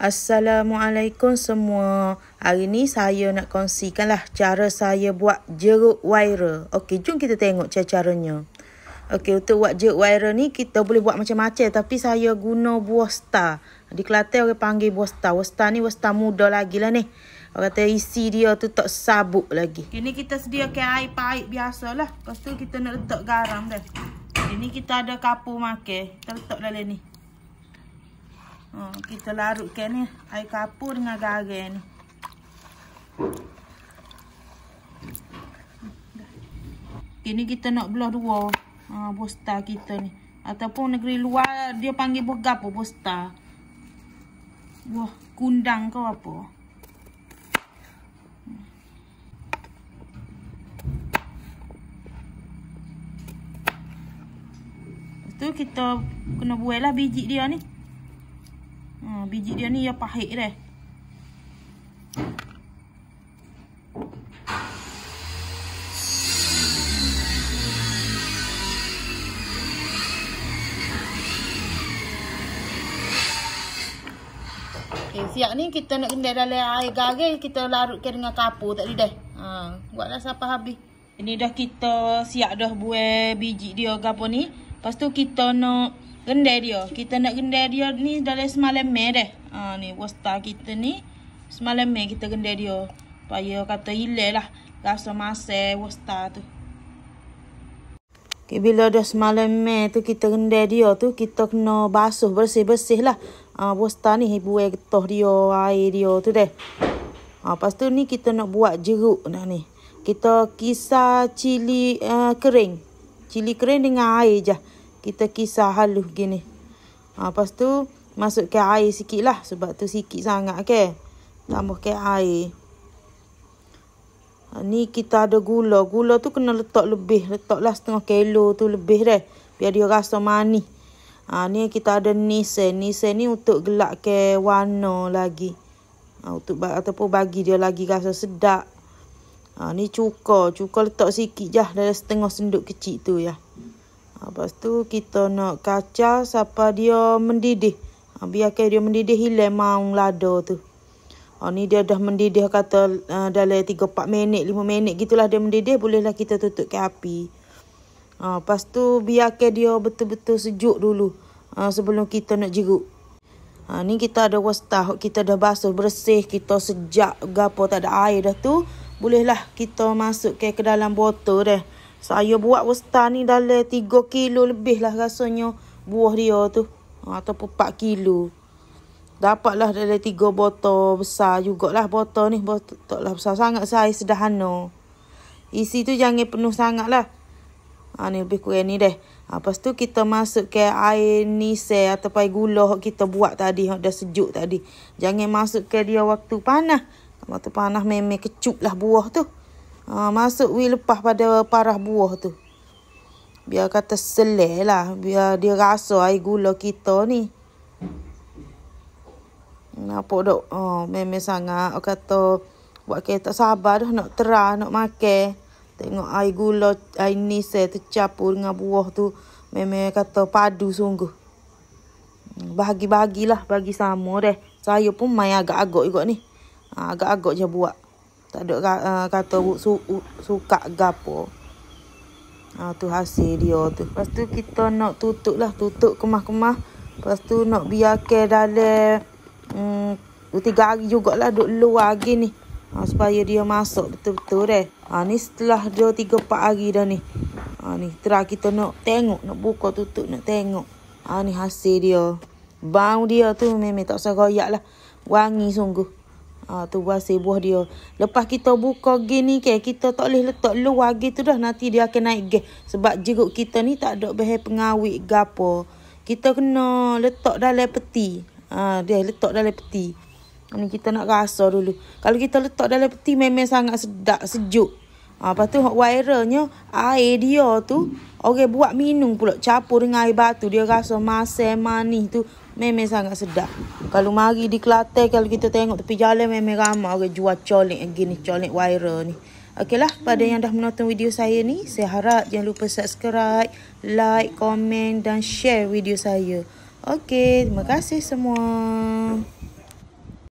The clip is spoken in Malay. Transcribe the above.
Assalamualaikum semua. Hari ni saya nak kongsikanlah cara saya buat jeruk wire. Okey, jom kita tengok cara caranya. Okey, untuk buat jeruk wire ni kita boleh buat macam-macam tapi saya guna buah star. Di Kelantan orang panggil buah star. Buah star ni buah star muda lagi lah ni. Orang kata isi dia tu tak sabuk lagi. Okay, ni kita sediakan air pahit biasalah. Lepas tu kita nak letak garam dah. Ini kita ada kapur makan. Kita letak dalam ni. Oh, kita larutkan ni air kapur dengan garam ni kini kita nak belah dua ha, ah, bosta kita ni ataupun negeri luar dia panggil bergap apa bosta wah kundang kau apa tu kita kena buailah biji dia ni Ha, biji dia ni ya pahit dah. Eh, okay, siap ni kita nak kena dalam air garing kita larutkan dengan kapur tadi dah. Ha, buatlah sampai habis. Ini dah kita siap dah buat biji dia gapo ni. Pastu kita nak gendai dia. Kita nak gendai dia ni dari semalam meh deh. Ha ni wasta kita ni. Semalam meh kita gendai dia. Supaya kata hilang lah. Rasa masa wasta tu. Okay, bila dah semalam meh tu kita gendai dia tu. Kita kena basuh bersih-bersih lah. Ha, wasta ni buat getah dia. Air dia tu deh. Ha, lepas tu ni kita nak buat jeruk dah ni. Kita kisar cili uh, kering. Cili kering dengan air je kita kisah halus gini. Ha, lepas tu masukkan air sikit lah. Sebab tu sikit sangat ke. Okay? Tambahkan air. Ha, ni kita ada gula. Gula tu kena letak lebih. Letaklah setengah kilo tu lebih dah. Biar dia rasa manis. Ha, ni kita ada nisai. Nisai ni untuk gelak ke warna lagi. Ha, untuk ataupun bagi dia lagi rasa sedap. Ha, ni cuka. Cuka letak sikit je Dah setengah senduk kecil tu ya. Ha. Ha, lepas tu kita nak kaca sapa dia mendidih. Ha, biarkan dia mendidih hilang maung lada tu. Ha, ni dia dah mendidih kata uh, dalam 3-4 minit, 5 minit gitulah dia mendidih. Bolehlah kita tutupkan api. Ha, lepas tu biarkan dia betul-betul sejuk dulu uh, sebelum kita nak jeruk. Ha, ni kita ada wastah, kita dah basuh bersih, kita sejak gapo tak ada air dah tu. Bolehlah kita masukkan ke dalam botol dah. Eh. Saya buat wasta ni dalam 3 kilo lebih lah rasanya buah dia tu. Ha, atau 4 kilo. Dapatlah dalam 3 botol besar jugalah botol ni. Botol tak lah besar sangat saiz sederhana. Isi tu jangan penuh sangat lah. Ha, ni lebih kurang ni deh. Ha, lepas tu kita masuk ke air nisai atau air gula kita buat tadi. Yang dah sejuk tadi. Jangan masuk ke dia waktu panas. Waktu panas memang kecup lah buah tu. Ha, masuk wheel lepas pada parah buah tu. Biar kata selai lah. Biar dia rasa air gula kita ni. Nampak dok. Oh, memang sangat. Aku kata buat kereta sabar dah nak terah, nak makan. Tengok air gula, air nisai tercapur dengan buah tu. Memang kata padu sungguh. Bahagi-bahagilah bagi sama deh. Saya pun main agak-agak juga ni. Ha, agak-agak je buat. Tak ada uh, kata su, u, suka gapo. Ha, tu hasil dia tu. Lepas tu kita nak tutup lah. Tutup kemah-kemah. Lepas tu nak biarkan dalam... Um, tiga hari jugalah duduk luar lagi ni. Ha, supaya dia masuk betul-betul dah. Ha, ni setelah dia tiga empat hari dah ni. Ha, ni terah kita nak tengok. Nak buka tutup nak tengok. Ha, ni hasil dia. Bau dia tu memang tak usah koyak lah. Wangi sungguh. Ha, tu basih buah dia. Lepas kita buka gin ni ke, kita tak boleh letak luar gin tu dah. Nanti dia akan naik gas. Sebab jeruk kita ni tak ada bahan pengawet gapo. Kita kena letak dalam peti. Ha, dia letak dalam peti. Ini kita nak rasa dulu. Kalau kita letak dalam peti, memang sangat sedap, sejuk. Ha, lepas tu viralnya air ah, dia tu orang okay, buat minum pula campur dengan air batu dia rasa masam manis tu memang sangat sedap. Kalau mari di Kelantan kalau kita tengok tepi jalan memang ramai orang okay, jual colik yang gini colik viral ni. Okeylah pada yang dah menonton video saya ni saya harap jangan lupa subscribe, like, komen dan share video saya. Okey, terima kasih semua.